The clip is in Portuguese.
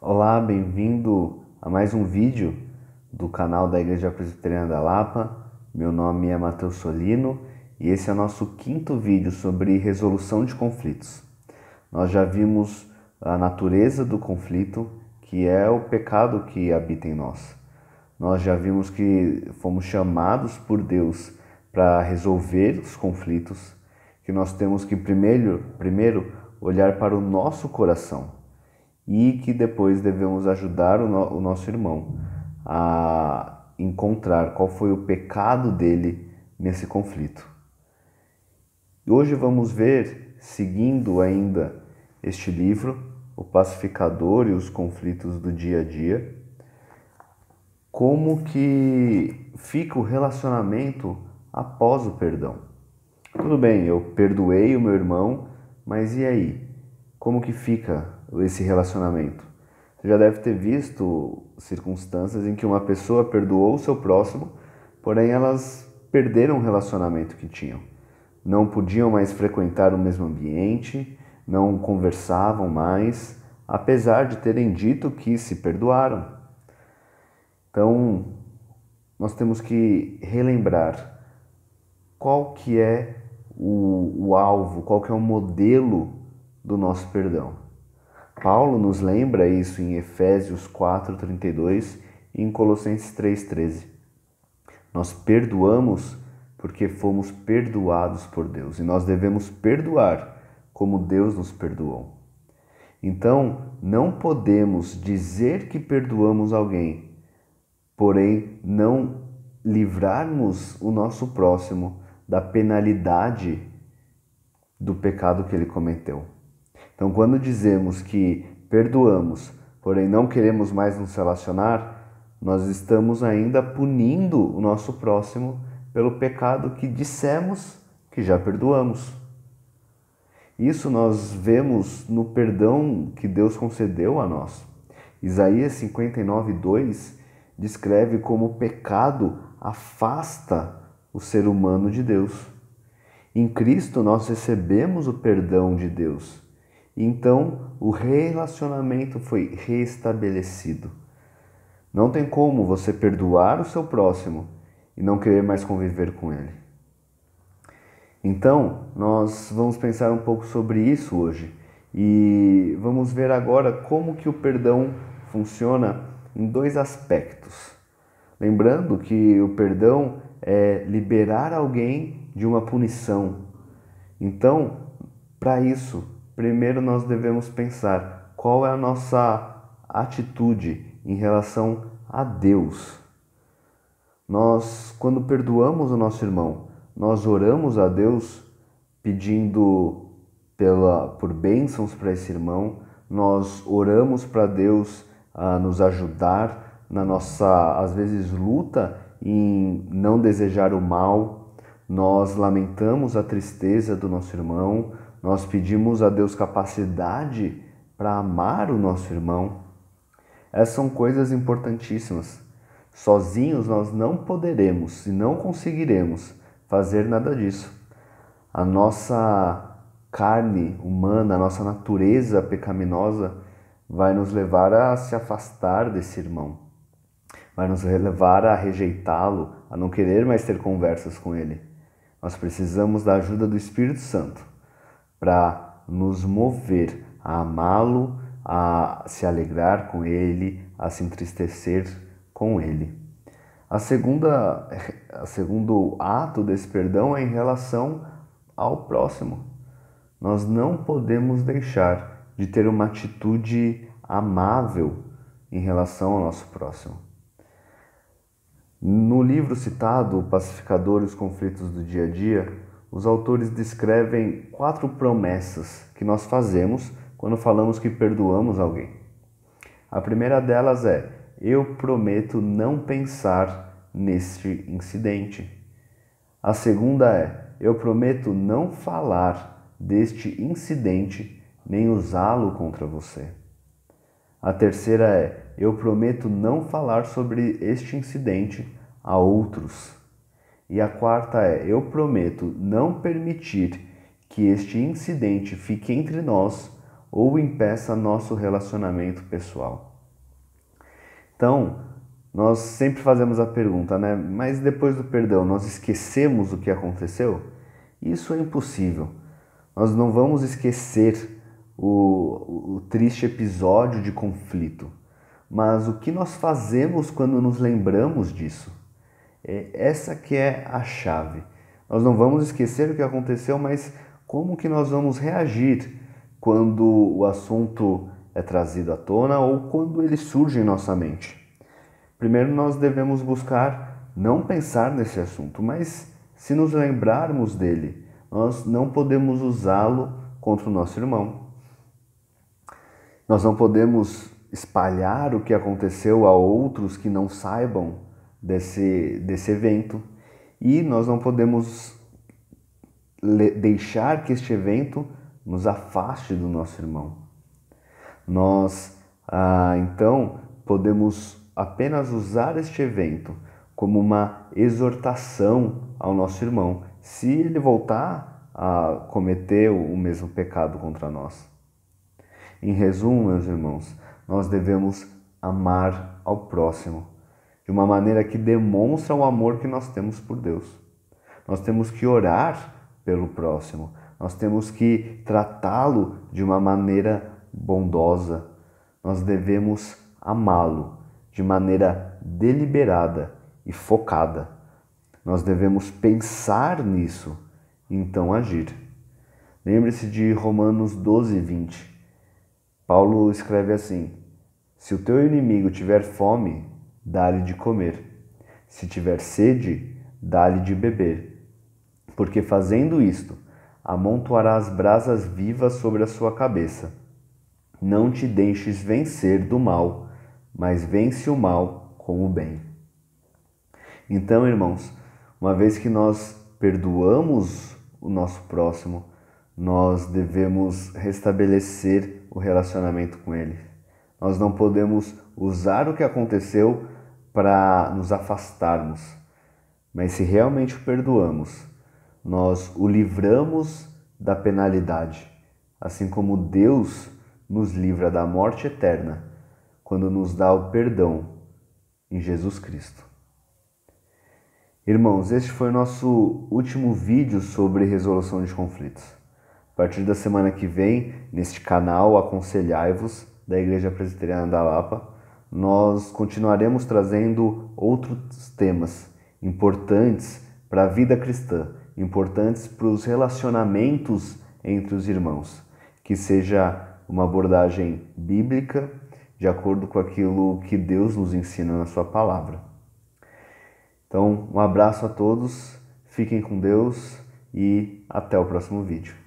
Olá, bem-vindo a mais um vídeo do canal da Igreja Presbiteriana da Lapa. Meu nome é Matheus Solino e esse é o nosso quinto vídeo sobre resolução de conflitos. Nós já vimos a natureza do conflito, que é o pecado que habita em nós. Nós já vimos que fomos chamados por Deus para resolver os conflitos, que nós temos que primeiro, primeiro olhar para o nosso coração e que depois devemos ajudar o, no, o nosso irmão a encontrar qual foi o pecado dele nesse conflito. Hoje vamos ver, seguindo ainda este livro, O Pacificador e os Conflitos do Dia a Dia, como que fica o relacionamento após o perdão. Tudo bem, eu perdoei o meu irmão, mas e aí? Como que fica esse relacionamento. Você já deve ter visto circunstâncias em que uma pessoa perdoou o seu próximo, porém elas perderam o relacionamento que tinham. Não podiam mais frequentar o mesmo ambiente, não conversavam mais, apesar de terem dito que se perdoaram. Então, nós temos que relembrar qual que é o, o alvo, qual que é o modelo do nosso perdão. Paulo nos lembra isso em Efésios 4:32 e em Colossenses 3:13. Nós perdoamos porque fomos perdoados por Deus e nós devemos perdoar como Deus nos perdoou. Então, não podemos dizer que perdoamos alguém, porém não livrarmos o nosso próximo da penalidade do pecado que ele cometeu. Então, quando dizemos que perdoamos, porém não queremos mais nos relacionar, nós estamos ainda punindo o nosso próximo pelo pecado que dissemos que já perdoamos. Isso nós vemos no perdão que Deus concedeu a nós. Isaías 59:2 descreve como o pecado afasta o ser humano de Deus. Em Cristo nós recebemos o perdão de Deus então, o relacionamento foi restabelecido. Não tem como você perdoar o seu próximo e não querer mais conviver com ele. Então, nós vamos pensar um pouco sobre isso hoje e vamos ver agora como que o perdão funciona em dois aspectos. Lembrando que o perdão é liberar alguém de uma punição. Então, para isso, primeiro nós devemos pensar qual é a nossa atitude em relação a Deus. Nós, quando perdoamos o nosso irmão, nós oramos a Deus pedindo pela, por bênçãos para esse irmão, nós oramos para Deus a ah, nos ajudar na nossa, às vezes, luta em não desejar o mal, nós lamentamos a tristeza do nosso irmão, nós pedimos a Deus capacidade para amar o nosso irmão. Essas são coisas importantíssimas. Sozinhos nós não poderemos e não conseguiremos fazer nada disso. A nossa carne humana, a nossa natureza pecaminosa vai nos levar a se afastar desse irmão, vai nos levar a rejeitá-lo, a não querer mais ter conversas com ele. Nós precisamos da ajuda do Espírito Santo para nos mover a amá-lo, a se alegrar com ele, a se entristecer com ele. A segunda, a segundo ato desse perdão é em relação ao próximo. Nós não podemos deixar de ter uma atitude amável em relação ao nosso próximo. No livro citado, Pacificador e os Conflitos do Dia a Dia, os autores descrevem quatro promessas que nós fazemos quando falamos que perdoamos alguém. A primeira delas é: Eu prometo não pensar neste incidente. A segunda é: Eu prometo não falar deste incidente nem usá-lo contra você. A terceira é: Eu prometo não falar sobre este incidente a outros. E a quarta é: eu prometo não permitir que este incidente fique entre nós ou impeça nosso relacionamento pessoal. Então, nós sempre fazemos a pergunta, né? Mas depois do perdão, nós esquecemos o que aconteceu? Isso é impossível. Nós não vamos esquecer o, o triste episódio de conflito, mas o que nós fazemos quando nos lembramos disso? É essa que é a chave. Nós não vamos esquecer o que aconteceu, mas como que nós vamos reagir quando o assunto é trazido à tona ou quando ele surge em nossa mente? Primeiro nós devemos buscar não pensar nesse assunto, mas se nos lembrarmos dele, nós não podemos usá-lo contra o nosso irmão. Nós não podemos espalhar o que aconteceu a outros que não saibam desse, desse evento e nós não podemos deixar que este evento nos afaste do nosso irmão. Nós, ah, então, podemos apenas usar este evento como uma exortação ao nosso irmão, se ele voltar a cometer o mesmo pecado contra nós. Em resumo, meus irmãos, nós devemos amar ao próximo de uma maneira que demonstra o amor que nós temos por Deus. Nós temos que orar pelo próximo, nós temos que tratá-lo de uma maneira bondosa, nós devemos amá-lo de maneira deliberada e focada. Nós devemos pensar nisso e então agir. Lembre-se de Romanos 12, 20. Paulo escreve assim: Se o teu inimigo tiver fome, dá-lhe de comer. Se tiver sede, dá-lhe de beber. Porque fazendo isto, as brasas vivas sobre a sua cabeça. Não te deixes vencer do mal, mas vence o mal com o bem. Então, irmãos, uma vez que nós perdoamos o nosso próximo, nós devemos restabelecer o relacionamento com ele. Nós não podemos usar o que aconteceu para nos afastarmos, mas se realmente o perdoamos, nós o livramos da penalidade, assim como Deus nos livra da morte eterna quando nos dá o perdão em Jesus Cristo. Irmãos, este foi o nosso último vídeo sobre resolução de conflitos. A partir da semana que vem, neste canal Aconselhai-vos, da Igreja Presbiteriana da Lapa, nós continuaremos trazendo outros temas importantes para a vida cristã, importantes para os relacionamentos entre os irmãos, que seja uma abordagem bíblica, de acordo com aquilo que Deus nos ensina na Sua palavra. Então, um abraço a todos, fiquem com Deus e até o próximo vídeo.